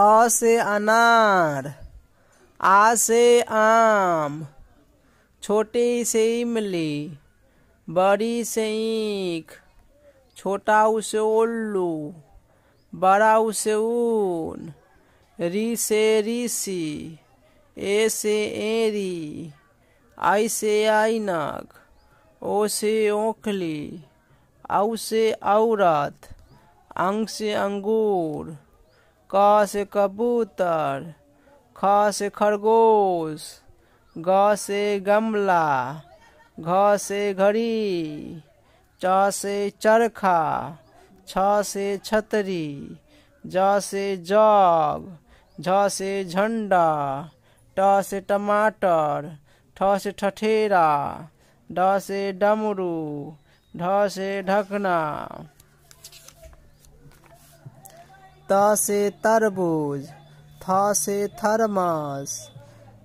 अ से अनार आ से आम छोटी से इमली बड़ी से ईख छोटा उसे उल्लू बड़ा उसे ऊन री से ऋषि ए से एरी आई से आइनक ओ से ओखली औ से औरत अंग से अंगूर का से कबूतर ख से खरगोश ग से गमला घ से घड़ी च से चरखा छ से छतरी ज से जग झ से झंडा ट से टमाटर ठ से ठठेरा ड से डमरू ढ से ढकना त से तरबूज थ से थर्मास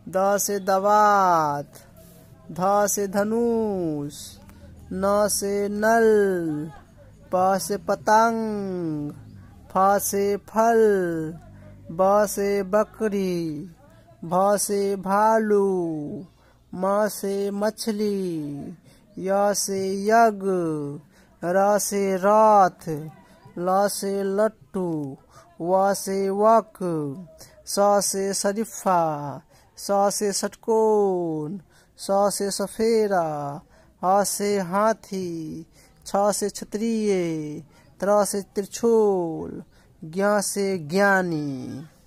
द से दवात ध से धनुष न से नल प से पतंग फ से फल ब से बकरी भ से भालू म से मछली य से यज्ञ र से रथ ला से लट्टू वा से वक सा से शरीफा सा से सटकोन सा से सफेरा आ से हाथी छ से क्षत्रिय त्रा से त्रिशूल ज्ञा से ज्ञानी